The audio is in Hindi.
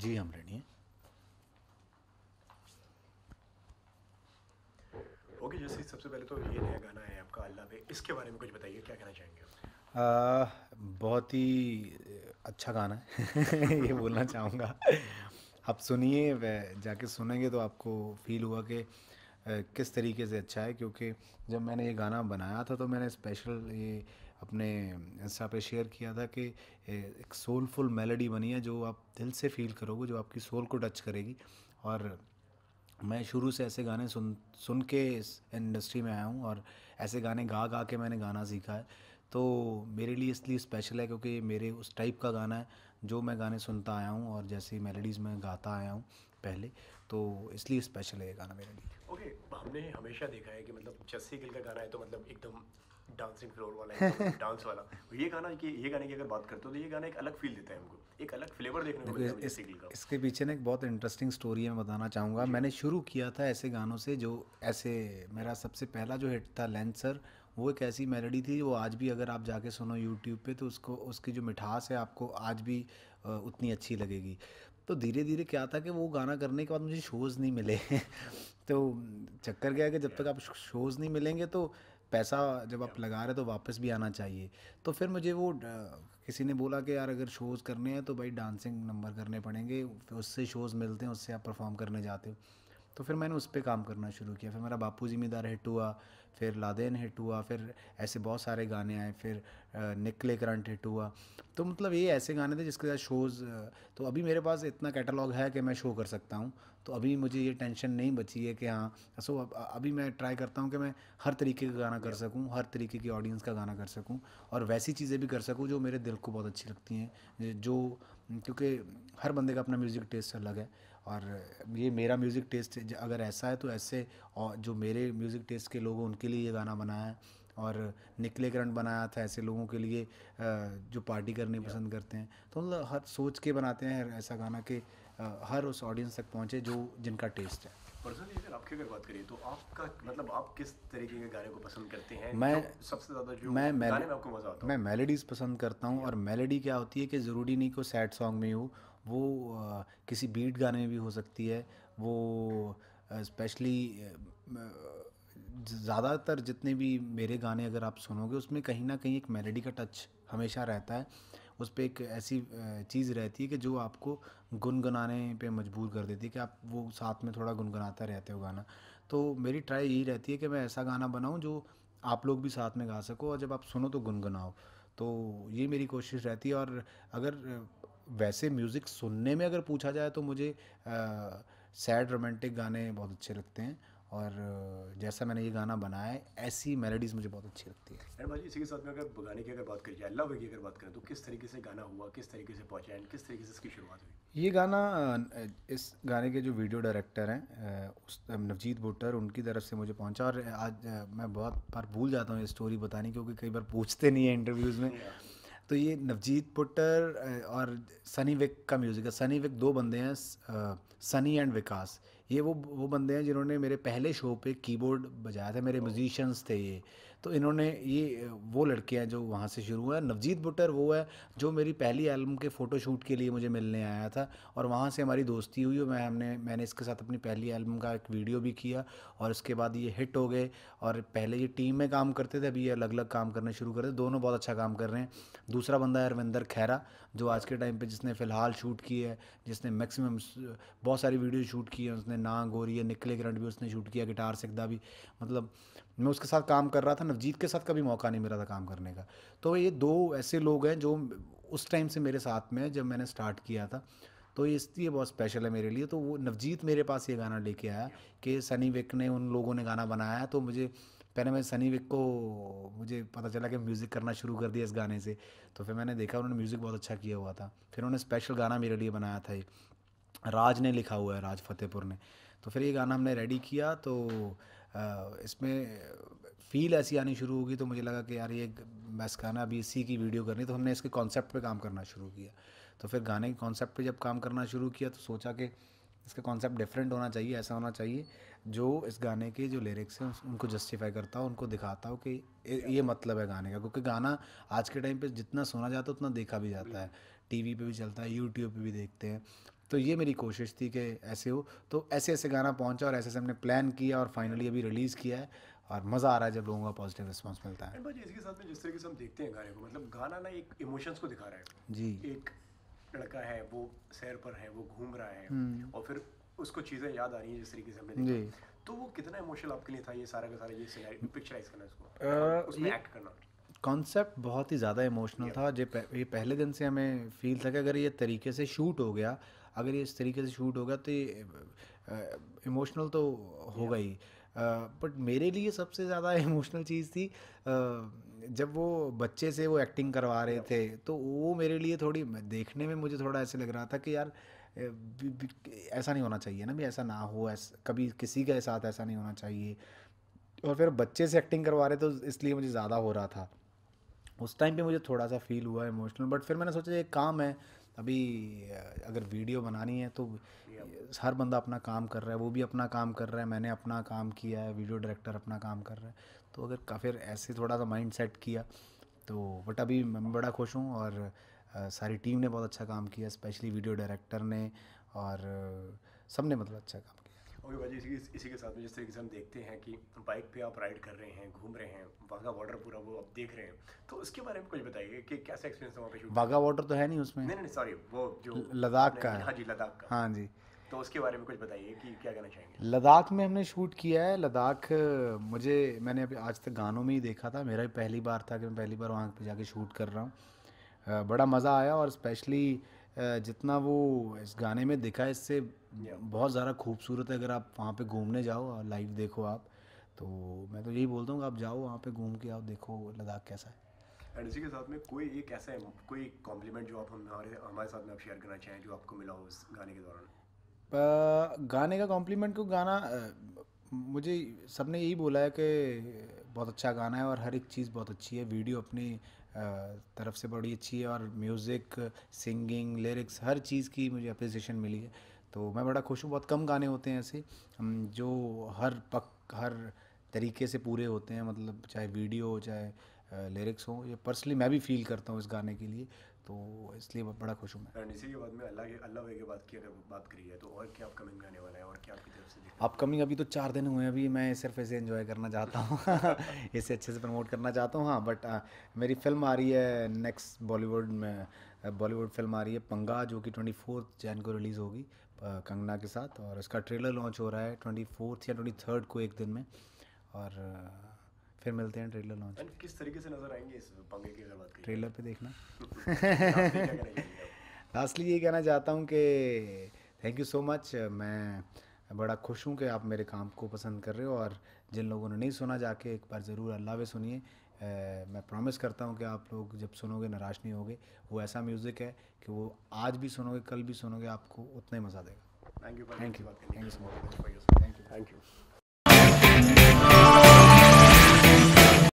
जी अमरणीय ओके जैसे सबसे पहले तो ये नया गाना है आपका अल्लाह पे इसके बारे में कुछ बताइए क्या कहना चाहेंगे बहुत ही अच्छा गाना है ये बोलना चाहूँगा आप सुनिए जाके सुनेंगे तो आपको फील हुआ कि किस तरीके से अच्छा है क्योंकि जब मैंने ये गाना बनाया था तो मैंने स्पेशल ये अपने इंस्टा पे शेयर किया था कि एक सोलफुल मेलोडी बनी है जो आप दिल से फील करोगे जो आपकी सोल को टच करेगी और मैं शुरू से ऐसे गाने सुन सुन के इस इंडस्ट्री में आया हूँ और ऐसे गाने गा गा के मैंने गाना सीखा है तो मेरे लिए इसलिए स्पेशल है क्योंकि मेरे उस टाइप का गाना है जो मैं गाने सुनता आया हूँ और जैसी मेलोडीज़ में गाता आया हूँ पहले तो इसलिए स्पेशल है ये गाना मेरे लिए ओके okay, हमने हमेशा देखा है कि मतलब जस्सी गिल का गाना है तो मतलब एकदम डांसिंग फ्लोर वाला डांस तो वाला ये गाना कि ये गाने की अगर बात करते हो तो ये गाना एक अलग फील देता है हमको एक अलग फ्लेवर देखने को मिलता है इसके पीछे ना एक बहुत इंटरेस्टिंग स्टोरी है मैं बताना चाहूँगा मैंने शुरू किया था ऐसे गानों से जो ऐसे मेरा सबसे पहला जो हिट था लेंसर वो एक ऐसी मेलोडी थी वो आज भी अगर आप जाके सुनो यूट्यूब पे तो उसको उसकी जो मिठास है आपको आज भी उतनी अच्छी लगेगी तो धीरे धीरे क्या था कि वो गाना करने के बाद मुझे शोज़ नहीं मिले तो चक्कर गया कि जब तक आप शोज़ नहीं मिलेंगे तो पैसा जब आप लगा रहे तो वापस भी आना चाहिए तो फिर मुझे वो किसी ने बोला कि यार अगर शोज़ करने हैं तो भाई डांसिंग नंबर करने पड़ेंगे उससे शोज़ मिलते हैं उससे आप परफॉर्म करने जाते हो तो फिर मैंने उस पर काम करना शुरू किया फिर मेरा बापू ज़िम्मेदार हिट हुआ फिर लादेन हिट हुआ फिर ऐसे बहुत सारे गाने आए फिर निकले करंट हिट हुआ तो मतलब ये ऐसे गाने थे जिसके साथ शोज़ तो अभी मेरे पास इतना कैटलॉग है कि मैं शो कर सकता हूँ तो अभी मुझे ये टेंशन नहीं बची है कि हाँ सो अभी मैं ट्राई करता हूँ कि मैं हर तरीके का गाना कर सकूँ हर तरीके की ऑडियंस का गाना कर सकूँ और वैसी चीज़ें भी कर सकूँ जो मेरे दिल को बहुत अच्छी लगती हैं जो क्योंकि हर बंदे का अपना म्यूज़िक टेस्ट अलग है और ये मेरा म्यूज़िक टेस्ट अगर ऐसा है तो ऐसे और जो मेरे म्यूज़िक टेस्ट के लोग उनके लिए ये गाना बनाया है और निकले करंट बनाया था ऐसे लोगों के लिए जो पार्टी करनी पसंद करते हैं तो मतलब हर सोच के बनाते हैं ऐसा गाना कि हर उस ऑडियंस तक पहुँचे जो जिनका टेस्ट है पर्सनली अगर आपकी अगर बात करिए तो आपका मतलब आप किस तरीके के गाने को पसंद करते हैं मैं सबसे ज़्यादा जो मैं गाने में आपको मज़ा आता मैं पसंद करता हूँ और मेलेडी क्या होती है कि ज़रूरी नहीं कि सैड सॉन्ग में हो वो किसी बीट गाने में भी हो सकती है वो स्पेशली ज़्यादातर जितने भी मेरे गाने अगर आप सुनोगे उसमें कहीं ना कहीं एक मेलोडी का टच हमेशा रहता है उस पर एक ऐसी चीज़ रहती है कि जो आपको गुनगुनाने पे मजबूर कर देती है कि आप वो साथ में थोड़ा गुनगुनाता रहते हो गाना तो मेरी ट्राई यही रहती है कि मैं ऐसा गाना बनाऊँ जो आप लोग भी साथ में गा सको और जब आप सुनो तो गुनगुनाओ तो ये मेरी कोशिश रहती है और अगर वैसे म्यूज़िक सुनने में अगर पूछा जाए तो मुझे सैड रोमांटिक गाने बहुत अच्छे लगते हैं और जैसा मैंने ये गाना बनाया है ऐसी मेलोडीज़ मुझे बहुत अच्छी लगती है मैडम इसी के साथ में अगर गाने की अगर बात करी जाए लव की अगर बात करें तो किस तरीके से गाना हुआ किस तरीके से पहुँचा एंड किस तरीके से इसकी शुरुआत हुई ये गाना इस गाने के जो वीडियो डायरेक्टर हैं उस नवजीत भुट्टर उनकी तरफ से मुझे पहुँचा और आज मैं बहुत बार भूल जाता हूँ ये स्टोरी बतानी क्योंकि कई बार पूछते नहीं है इंटरव्यूज़ में तो ये नवजीत पुट्टर और सनी विक का म्यूज़िक है सनी विक दो बंदे हैं सनी एंड विकास ये वो वो बंदे हैं जिन्होंने मेरे पहले शो पे कीबोर्ड बजाया था मेरे म्यूजिशंस थे ये तो इन्होंने ये वो हैं जो वहाँ से शुरू हुआ नवजीत बुटर वो है जो मेरी पहली एल्बम के फ़ोटोशूट के लिए मुझे मिलने आया था और वहाँ से हमारी दोस्ती हुई और मैं हमने मैंने इसके साथ अपनी पहली एल्बम का एक वीडियो भी किया और उसके बाद ये हिट हो गए और पहले ये टीम में काम करते थे अभी ये अलग अलग काम करने शुरू करे दोनों बहुत अच्छा काम कर रहे हैं दूसरा बंदा है अरविंदर खैरा जो आज के टाइम पर जिसने फ़िलहाल शूट की है जिसने मैक्सिमम बहुत सारी वीडियो शूट की है उसने ना गोरी है निकले ग्रंट भी उसने शूट किया गिटार सिकदा भी मतलब मैं उसके साथ काम कर रहा था नवजीत के साथ कभी मौका नहीं मिला था काम करने का तो ये दो ऐसे लोग हैं जो उस टाइम से मेरे साथ में जब मैंने स्टार्ट किया था तो ये इसलिए बहुत स्पेशल है मेरे लिए तो वो नवजीत मेरे पास ये गाना लेके आया कि सनी विक ने उन लोगों ने गाना बनाया तो मुझे पहले मैं सनी विक को मुझे पता चला कि म्यूज़िक करना शुरू कर दिया इस गाने से तो फिर मैंने देखा उन्होंने म्यूज़िक बहुत अच्छा किया हुआ था फिर उन्होंने स्पेशल गाना मेरे लिए बनाया था राज ने लिखा हुआ है राज फतेहपुर ने तो फिर ये गाना हमने रेडी किया तो इसमें फील ऐसी आनी शुरू होगी तो मुझे लगा कि यार ये बस गाना अभी इसी की वीडियो करनी तो हमने इसके कॉन्सेप्ट पे काम करना शुरू किया तो फिर गाने के कॉन्सेप्ट पे जब काम करना शुरू किया तो सोचा कि इसका कॉन्सेप्ट डिफरेंट होना चाहिए ऐसा होना चाहिए जो इस गाने के जो लिरिक्स हैं उनको जस्टिफाई करता हो उनको दिखाता हो कि ये मतलब है गाने का क्योंकि गाना आज के टाइम पे जितना सुना जाता है उतना देखा भी जाता है टीवी पे भी चलता है यूट्यूब पे भी देखते हैं तो ये मेरी कोशिश थी कि ऐसे हो तो ऐसे ऐसे गाना पहुंचा और ऐसे ऐसे हमने प्लान किया और फाइनली अभी रिलीज़ किया है और मज़ा आ रहा है जब लोगों का पॉजिटिव रिस्पॉन्स मिलता है इसके साथ में जिस तरीके से हम देखते हैं गाने को मतलब गाना ना एक इमोशंस को दिखा रहा है जी एक लड़का है वो सैर पर है वो घूम रहा है हम्म। और फिर उसको चीज़ें याद आ रही हैं जिस तरीके से हमने देखा तो वो कितना इमोशनल आपके लिए था ये सारा का सारा ये पिक्चराइज करना इसको उसमें एक्ट करना कॉन्सेप्ट बहुत ही ज़्यादा इमोशनल था जो ये पहले दिन से हमें फील था कि अगर ये तरीके से शूट हो गया अगर ये इस तरीके से शूट हो गया तो इमोशनल तो होगा ही बट मेरे लिए सबसे ज़्यादा इमोशनल चीज़ थी जब वो बच्चे से वो एक्टिंग करवा रहे थे तो वो मेरे लिए थोड़ी देखने में मुझे थोड़ा ऐसे लग रहा था कि यार ऐसा नहीं होना चाहिए ना भी ऐसा ना हो ऐसा कभी किसी के साथ ऐसा नहीं होना चाहिए और फिर बच्चे से एक्टिंग करवा रहे तो इसलिए मुझे ज़्यादा हो रहा था उस टाइम पे मुझे थोड़ा सा फील हुआ इमोशनल बट फिर मैंने सोचा एक काम है अभी अगर वीडियो बनानी है तो हर बंदा अपना काम कर रहा है वो भी अपना काम कर रहा है मैंने अपना काम किया है वीडियो डायरेक्टर अपना काम कर रहा है तो अगर फिर ऐसे थोड़ा सा माइंड सेट किया तो बट अभी मैं बड़ा खुश हूँ और सारी टीम ने बहुत अच्छा काम किया स्पेशली वीडियो डायरेक्टर ने और सब ने मतलब अच्छा काम किया ओके भाजी इसी इसी के साथ में जिस तरीके से हम देखते हैं कि बाइक पे आप राइड कर रहे हैं घूम रहे हैं वाघा वाटर पूरा वो आप देख रहे हैं तो उसके बारे में कुछ बताइए कि कैसा एक्सपीरियंस वहाँ पे शूट वाघा वाटर तो है नहीं उसमें नहीं नहीं सॉरी वो जो लद्दाख का है हाँ जी लद्दाख का हाँ जी तो उसके बारे में कुछ बताइए कि क्या कहना चाहेंगे लद्दाख में हमने शूट किया है लद्दाख मुझे मैंने अभी आज तक गानों में ही देखा था मेरा पहली बार था कि मैं पहली बार वहाँ पर जाके शूट कर रहा हूँ बड़ा मज़ा आया और स्पेशली जितना वो इस गाने में दिखा इससे बहुत ज़्यादा खूबसूरत है अगर आप वहाँ पे घूमने जाओ और लाइव देखो आप तो मैं तो यही बोलता हूँ आप जाओ वहाँ पे घूम के आओ देखो लद्दाख कैसा है एंड इसी के साथ में कोई एक ऐसा है कोई कॉम्प्लीमेंट जो आप हमारे हमारे साथ में आप शेयर करना चाहें जो आपको मिला हो उस गाने के दौरान गाने का कॉम्प्लीमेंट को गाना मुझे सबने यही बोला है कि बहुत अच्छा गाना है और हर एक चीज़ बहुत अच्छी है वीडियो अपनी तरफ से बड़ी अच्छी है और म्यूज़िक सिंगिंग लिरिक्स हर चीज़ की मुझे अप्रिसिएशन मिली है तो मैं बड़ा खुश हूँ बहुत कम गाने होते हैं ऐसे जो हर पक हर तरीके से पूरे होते हैं मतलब चाहे वीडियो हो चाहे लिरिक्स हो या पर्सनली मैं भी फील करता हूँ इस गाने के लिए तो इसलिए बड़ा खुश हूँ मैं इसी के बाद में अल्लाह के अल्लाह के बाद की अगर बात करी है तो और क्या अपकमिंग गाने वाला है और क्या आपकी तरफ से अपकमिंग अभी तो चार दिन हुए हैं अभी मैं सिर्फ इसे इन्जॉय करना चाहता हूँ इसे अच्छे से प्रमोट करना चाहता हूँ हाँ बट मेरी फिल्म आ रही है नेक्स्ट बॉलीवुड में बॉलीवुड फिल्म आ रही है पंगा जो कि ट्वेंटी फोर्थ जैन को रिलीज़ होगी कंगना के साथ और इसका ट्रेलर लॉन्च हो रहा है ट्वेंटी फोर्थ या ट्वेंटी थर्ड को एक दिन में और फिर मिलते हैं ट्रेलर लॉन्च किस तरीके से नजर आएंगे इस पंगे की अगर बात ट्रेलर पे देखना लास्टली ये कहना चाहता हूँ कि थैंक यू सो मच मैं बड़ा खुश हूँ कि आप मेरे काम को पसंद कर रहे हो और जिन लोगों ने नहीं सुना जाके एक बार ज़रूर अल्लाह भी सुनिए मैं प्रॉमिस करता हूँ कि आप लोग जब सुनोगे नाराश नहीं होगे वो ऐसा म्यूज़िक है कि वो आज भी सुनोगे कल भी सुनोगे आपको उतना ही मज़ा देगा thank you thank you thank you so much thank you thank you